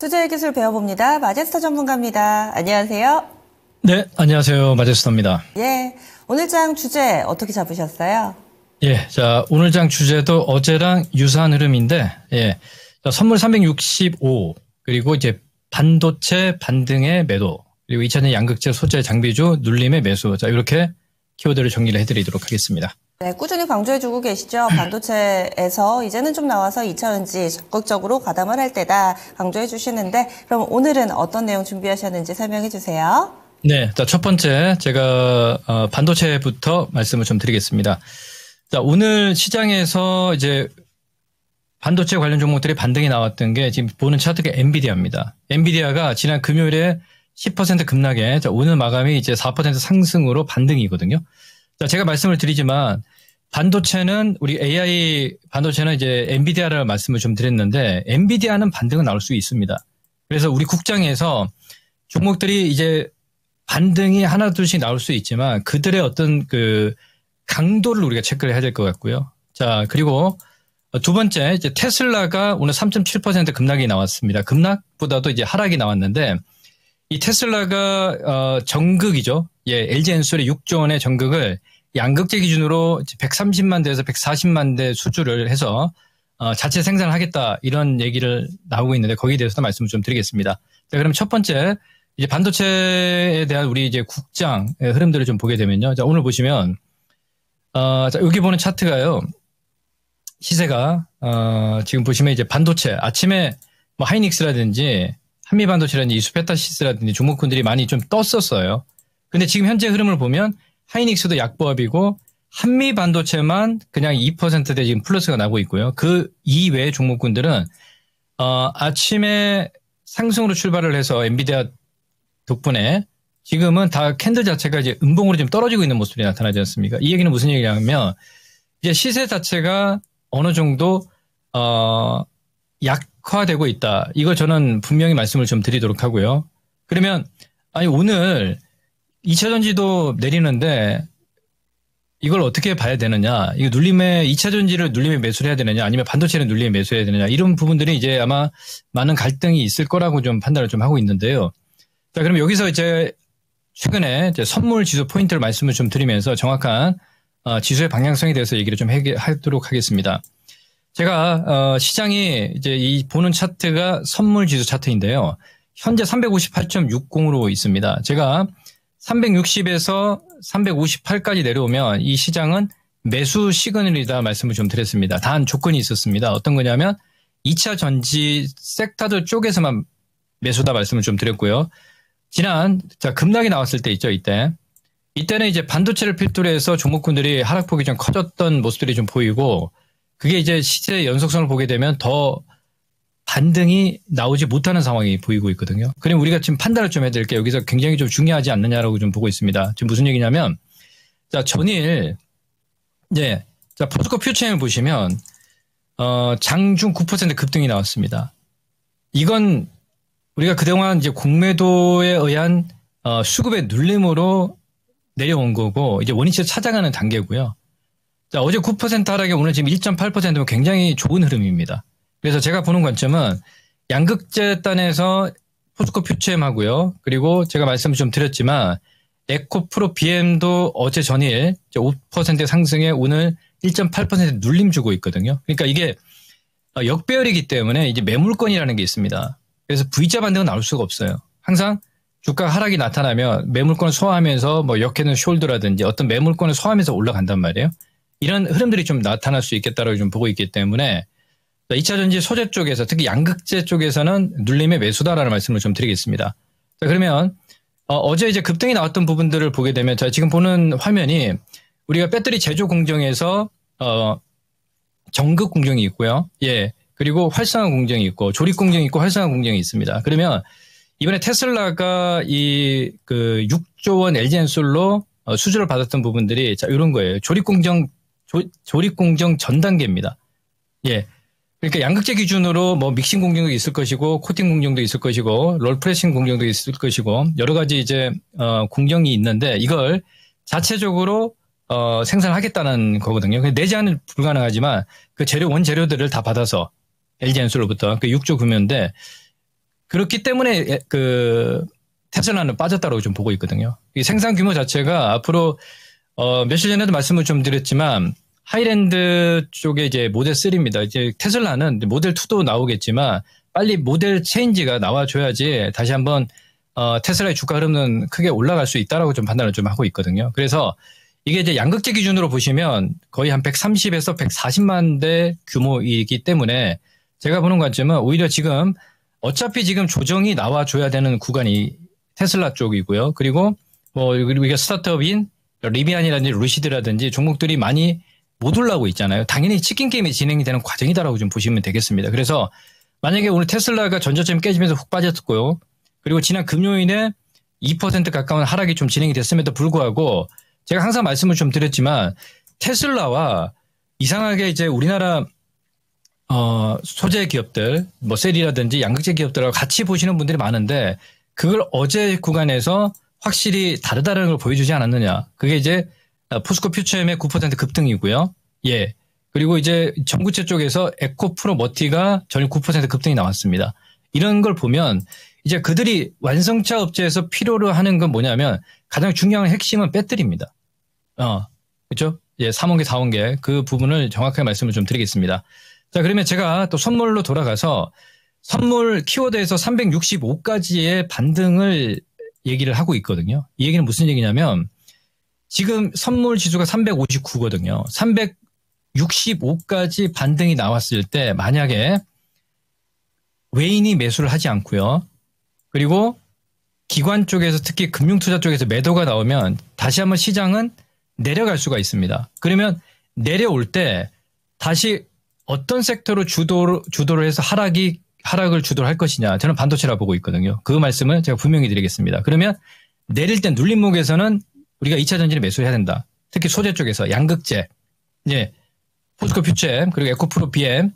투자의 기술 배워봅니다. 마제스타 전문가입니다. 안녕하세요. 네, 안녕하세요. 마제스타입니다 예. 오늘장 주제 어떻게 잡으셨어요? 예, 자, 오늘장 주제도 어제랑 유사한 흐름인데, 예. 자, 선물 365, 그리고 이제 반도체 반등의 매도, 그리고 2 0 0 0년 양극재 소재 장비주 눌림의 매수. 자, 이렇게 키워드를 정리를 해드리도록 하겠습니다. 네, 꾸준히 강조해주고 계시죠. 반도체에서 이제는 좀 나와서 2차전지 적극적으로 가담을 할 때다 강조해주시는데 그럼 오늘은 어떤 내용 준비하셨는지 설명해주세요. 네, 자, 첫 번째 제가 어, 반도체부터 말씀을 좀 드리겠습니다. 자, 오늘 시장에서 이제 반도체 관련 종목들이 반등이 나왔던 게 지금 보는 차트가 엔비디아입니다. 엔비디아가 지난 금요일에 10% 급락에 자, 오늘 마감이 이제 4% 상승으로 반등이거든요. 자, 제가 말씀을 드리지만 반도체는 우리 AI 반도체는 이제 엔비디아를 말씀을 좀 드렸는데 엔비디아는 반등은 나올 수 있습니다. 그래서 우리 국장에서 종목들이 이제 반등이 하나 둘씩 나올 수 있지만 그들의 어떤 그 강도를 우리가 체크를 해야 될 것 같고요. 자, 그리고 두 번째 이제 테슬라가 오늘 3.7% 급락이 나왔습니다. 급락보다도 이제 하락이 나왔는데 이 테슬라가 어, 정극이죠. 예, LG 엔솔의 6조 원의 정극을 양극재 기준으로 130만 대에서 140만 대 수주를 해서 어, 자체 생산을 하겠다 이런 얘기를 나오고 있는데 거기에 대해서도 말씀을 좀 드리겠습니다. 자, 그럼 첫 번째 이제 반도체에 대한 우리 이제 국장의 흐름들을 좀 보게 되면요. 자, 오늘 보시면 어, 자, 여기 보는 차트가요. 시세가 어, 지금 보시면 이제 반도체 아침에 뭐 하이닉스라든지 한미반도체라든지 수페타시스라든지 종목군들이 많이 좀 떴었어요. 근데 지금 현재 흐름을 보면 하이닉스도 약보합이고 한미 반도체만 그냥 2%대 지금 플러스가 나고 있고요. 그 이외의 종목군들은 어, 아침에 상승으로 출발을 해서 엔비디아 덕분에 지금은 다 캔들 자체가 이제 음봉으로 좀 떨어지고 있는 모습이 나타나지 않습니까? 이 얘기는 무슨 얘기냐면 이제 시세 자체가 어느 정도 어, 약화되고 있다. 이거 저는 분명히 말씀을 좀 드리도록 하고요. 그러면 아니 오늘 2차 전지도 내리는데 이걸 어떻게 봐야 되느냐? 이거 눌림의 2차 전지를 눌림에 매수해야 되느냐? 아니면 반도체를 눌림에 매수해야 되느냐? 이런 부분들이 이제 아마 많은 갈등이 있을 거라고 좀 판단을 좀 하고 있는데요. 자, 그럼 여기서 이제 최근에 이제 선물 지수 포인트를 말씀을 좀 드리면서 정확한 어, 지수의 방향성에 대해서 얘기를 좀 하도록 하겠습니다. 제가 어, 시장이 이제 이 보는 차트가 선물 지수 차트인데요. 현재 358.60으로 있습니다. 제가 360에서 358까지 내려오면 이 시장은 매수 시그널이다 말씀을 좀 드렸습니다. 단 조건이 있었습니다. 어떤 거냐면 2차 전지 섹터들 쪽에서만 매수다 말씀을 좀 드렸고요. 지난 자 급락이 나왔을 때 있죠 이때 이때는 이제 반도체를 필두로 해서 종목군들이 하락폭이 좀 커졌던 모습들이 좀 보이고 그게 이제 시세 연속성을 보게 되면 더 반등이 나오지 못하는 상황이 보이고 있거든요. 그럼 우리가 지금 판단을 좀해드릴게요 여기서 굉장히 좀 중요하지 않느냐라고 좀 보고 있습니다. 지금 무슨 얘기냐면 자 전일 예, 자 포스코 퓨처엠을 보시면 어, 장중 9% 급등이 나왔습니다. 이건 우리가 그동안 이제 공매도에 의한 어, 수급의 눌림으로 내려온 거고 이제 원위치를 찾아가는 단계고요. 자, 어제 9% 하락에 오늘 지금 1.8%면 굉장히 좋은 흐름입니다. 그래서 제가 보는 관점은 양극재단에서 포스코 퓨처엠하고요. 그리고 제가 말씀 을좀 드렸지만 에코프로 BM도 어제 전일 5% 상승에 오늘 1.8% 눌림 주고 있거든요. 그러니까 이게 어, 역배열이기 때문에 이제 매물권이라는 게 있습니다. 그래서 V자 반등은 나올 수가 없어요. 항상 주가 하락이 나타나면 매물권을 소화하면서 뭐 역해는 숄더라든지 어떤 매물권을 소화하면서 올라간단 말이에요. 이런 흐름들이 좀 나타날 수 있겠다라고 좀 보고 있기 때문에 2차 전지 소재 쪽에서 특히 양극재 쪽에서는 눌림의 매수다라는 말씀을 좀 드리겠습니다. 자, 그러면 어, 제 이제 급등이 나왔던 부분들을 보게 되면 자, 지금 보는 화면이 우리가 배터리 제조 공정에서 어, 정극 공정이 있고요. 예. 그리고 활성화 공정이 있고 조립 공정이 있고 활성화 공정이 있습니다. 그러면 이번에 테슬라가 이 그 6조 원 LG 엔솔로 어, 수주를 받았던 부분들이 자 이런 거예요. 조립 공정 조, 립 공정 전 단계입니다. 예. 그러니까 양극재 기준으로 뭐 믹싱 공정도 있을 것이고 코팅 공정도 있을 것이고 롤프레싱 공정도 있을 것이고 여러 가지 이제 어, 공정이 있는데 이걸 자체적으로 어, 생산하겠다는 거거든요. 내재하는 불가능하지만 그 재료 원재료들을 다 받아서 LG 엔솔로부터 그 6조 금연인데 그렇기 때문에 그 테슬라는 빠졌다고 좀 보고 있거든요. 이 생산 규모 자체가 앞으로 어, 며칠 전에도 말씀을 좀 드렸지만 하이랜드 쪽에 이제 모델 3입니다. 이제 테슬라는 모델 2도 나오겠지만 빨리 모델 체인지가 나와줘야지 다시 한번 어, 테슬라의 주가 흐름은 크게 올라갈 수 있다라고 좀 판단을 좀 하고 있거든요. 그래서 이게 이제 양극재 기준으로 보시면 거의 한 130에서 140만 대 규모이기 때문에 제가 보는 관점은 오히려 지금 어차피 지금 조정이 나와줘야 되는 구간이 테슬라 쪽이고요. 그리고 뭐 그리고 이게 스타트업인 리비안이라든지 루시드라든지 종목들이 많이 못 올라오고 있잖아요. 당연히 치킨 게임이 진행이 되는 과정이다라고 좀 보시면 되겠습니다. 그래서 만약에 오늘 테슬라가 전조점 깨지면서 훅 빠졌고요. 그리고 지난 금요일에 2% 가까운 하락이 좀 진행이 됐음에도 불구하고 제가 항상 말씀을 좀 드렸지만 테슬라와 이상하게 이제 우리나라 어 소재 기업들 뭐 셀이라든지 양극재 기업들하고 같이 보시는 분들이 많은데 그걸 어제 구간에서 확실히 다르다는 걸 보여주지 않았느냐. 그게 이제 어, 포스코 퓨처엠의 9% 급등이고요. 예. 그리고 이제 전구체 쪽에서 에코프로 머티가 전일 9% 급등이 나왔습니다. 이런 걸 보면 이제 그들이 완성차 업체에서 필요로 하는 건 뭐냐면 가장 중요한 핵심은 배터리입니다. 어, 그렇죠? 예, 3원계, 4원계 그 부분을 정확하게 말씀을 좀 드리겠습니다. 자, 그러면 제가 또 선물로 돌아가서 선물 키워드에서 365가지의 반등을 얘기를 하고 있거든요. 이 얘기는 무슨 얘기냐면 지금 선물 지수가 359거든요. 365까지 반등이 나왔을 때 만약에 외인이 매수를 하지 않고요. 그리고 기관 쪽에서 특히 금융 투자 쪽에서 매도가 나오면 다시 한번 시장은 내려갈 수가 있습니다. 그러면 내려올 때 다시 어떤 섹터로 주도 주도를 해서 하락이 하락을 주도할 것이냐 저는 반도체라 보고 있거든요. 그 말씀을 제가 분명히 드리겠습니다. 그러면 내릴 땐 눌림목에서는 우리가 2차 전지를 매수해야 된다. 특히 소재 쪽에서 양극재, 이제 포스코 퓨처엠 그리고 에코프로 BM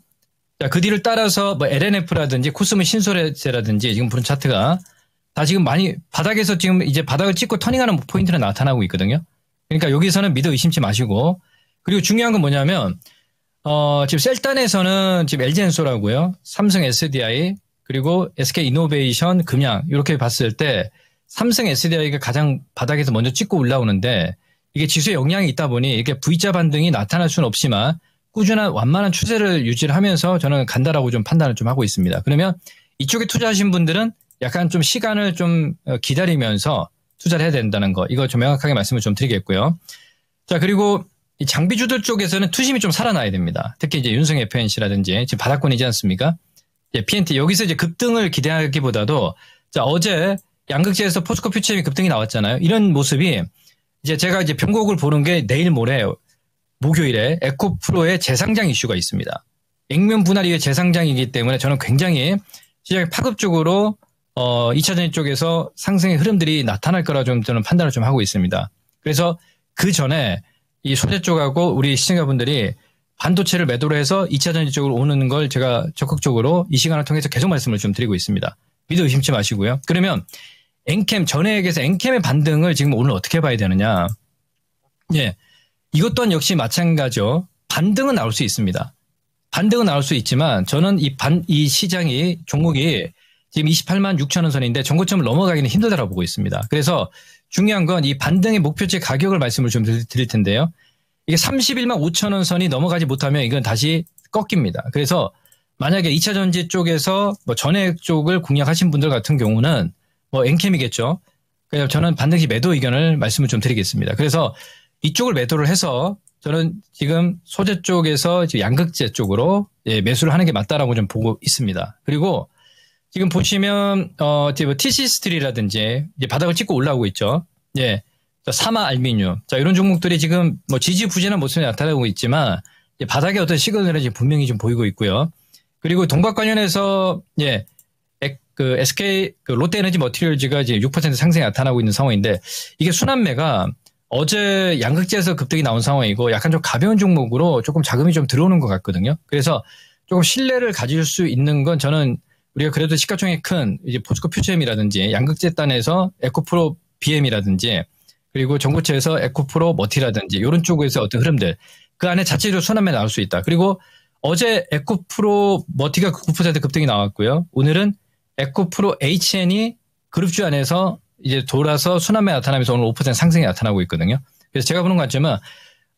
자, 그 뒤를 따라서 뭐 LNF라든지 코스모 신소재라든지 지금 부른 차트가 다 지금 많이 바닥에서 지금 이제 바닥을 찍고 터닝하는 포인트로 나타나고 있거든요. 그러니까 여기서는 믿어 의심치 마시고 그리고 중요한 건 뭐냐면 어, 지금 셀단에서는 지금 엘젠소라고요. 삼성 SDI 그리고 SK 이노베이션 금양 이렇게 봤을 때 삼성 SDI가 가장 바닥에서 먼저 찍고 올라오는데 이게 지수에 영향이 있다 보니 이게 V자 반등이 나타날 수는 없지만 꾸준한 완만한 추세를 유지를 하면서 저는 간다라고 좀 판단을 좀 하고 있습니다. 그러면 이쪽에 투자하신 분들은 약간 좀 시간을 좀 어, 기다리면서 투자를 해야 된다는 거 이거 좀 명확하게 말씀을 좀 드리겠고요. 자 그리고 이 장비주들 쪽에서는 투심이 좀 살아나야 됩니다. 특히 이제 윤승 FNC라든지 지금 바닥권이지 않습니까? 예, PNT 여기서 이제 급등을 기대하기보다도 자 어제 양극재에서 포스코 퓨처엠이 급등이 나왔잖아요. 이런 모습이 이제 제가 이제 변곡을 보는 게 내일 모레 목요일에 에코프로의 재상장 이슈가 있습니다. 액면 분할 이후의 재상장이기 때문에 저는 굉장히 시장의 파급적으로 어 2차전 쪽에서 상승의 흐름들이 나타날 거라 좀 저는 판단을 좀 하고 있습니다. 그래서 그 전에 이 소재 쪽하고 우리 시청자분들이 반도체를 매도로 해서 2차 전지 쪽으로 오는 걸 제가 적극적으로 이 시간을 통해서 계속 말씀을 좀 드리고 있습니다. 믿어 의심치 마시고요. 그러면 엔캠 전에 액서 엔캠의 반등을 지금 오늘 어떻게 봐야 되느냐? 예. 이것 또한 역시 마찬가지죠. 반등은 나올 수 있습니다. 반등은 나올 수 있지만 저는 이 반 이 시장이 종목이 지금 28만 6천 원 선인데 전고점을 넘어가기는 힘들다라고 보고 있습니다. 그래서 중요한 건 이 반등의 목표치 가격을 말씀을 좀 드릴 텐데요. 이게 31만 5천 원 선이 넘어가지 못하면 이건 다시 꺾입니다. 그래서 만약에 2차 전지 쪽에서 뭐 전액 쪽을 공략하신 분들 같은 경우는 뭐 엔캠이겠죠. 그래서 저는 반드시 매도 의견을 말씀을 좀 드리겠습니다. 그래서 이쪽을 매도를 해서 저는 지금 소재 쪽에서 지금 양극재 쪽으로 예, 매수를 하는 게 맞다라고 좀 보고 있습니다. 그리고 지금 보시면 어 티시스트리라든지 뭐 이제 바닥을 찍고 올라오고 있죠. 예. 사마 알미늄. 자, 이런 종목들이 지금 뭐 지지 부진한 모습이 나타나고 있지만 바닥에 어떤 시그널이 분명히 좀 보이고 있고요. 그리고 동박 관련해서 예. 그 SK 그 롯데에너지 머티리얼즈가 이제 6% 상승이 나타나고 있는 상황인데 이게 순환매가 어제 양극재에서 급등이 나온 상황이고 약간 좀 가벼운 종목으로 조금 자금이 좀 들어오는 것 같거든요. 그래서 조금 신뢰를 가질 수 있는 건 저는 우리가 그래도 시가총액 큰 이제 포스코 퓨처엠이라든지 양극재단에서 에코프로 BM이라든지 그리고 전구체에서 에코프로 머티라든지 이런 쪽에서 어떤 흐름들 그 안에 자체적으로 순환매 나올 수 있다. 그리고 어제 에코프로 머티가 9% 그 급등이 나왔고요. 오늘은 에코프로 HN이 그룹주 안에서 이제 돌아서 순환매 나타나면서 오늘 5% 상승이 나타나고 있거든요. 그래서 제가 보는 관점은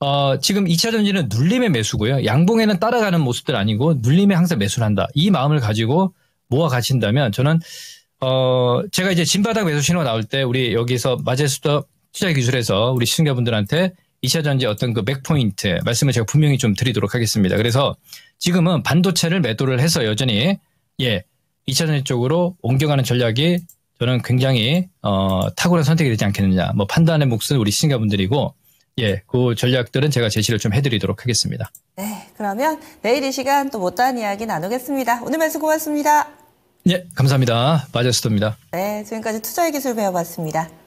어, 지금 2차 전지는 눌림의 매수고요. 양봉에는 따라가는 모습들 아니고 눌림에 항상 매수를 한다. 이 마음을 가지고 뭐가 가신다면 저는 어 제가 이제 진바닥 외수 신호 가 나올 때 우리 여기서 마제스터 투자 기술에서 우리 시청자분들한테 2차 전지 어떤 그 맥포인트 말씀을 제가 분명히 좀 드리도록 하겠습니다. 그래서 지금은 반도체를 매도를 해서 여전히 예 2차 전지 쪽으로 옮겨가는 전략이 저는 굉장히 어, 탁월한 선택이 되지 않겠느냐. 뭐 판단의 몫은 우리 시청자분들이고 예, 그 전략들은 제가 제시를 좀 해드리도록 하겠습니다. 네, 그러면 내일 이 시간 또 못다한 이야기 나누겠습니다. 오늘 말씀 고맙습니다. 예, 감사합니다. 마제스토입니다. 네, 지금까지 투자의 기술 배워봤습니다.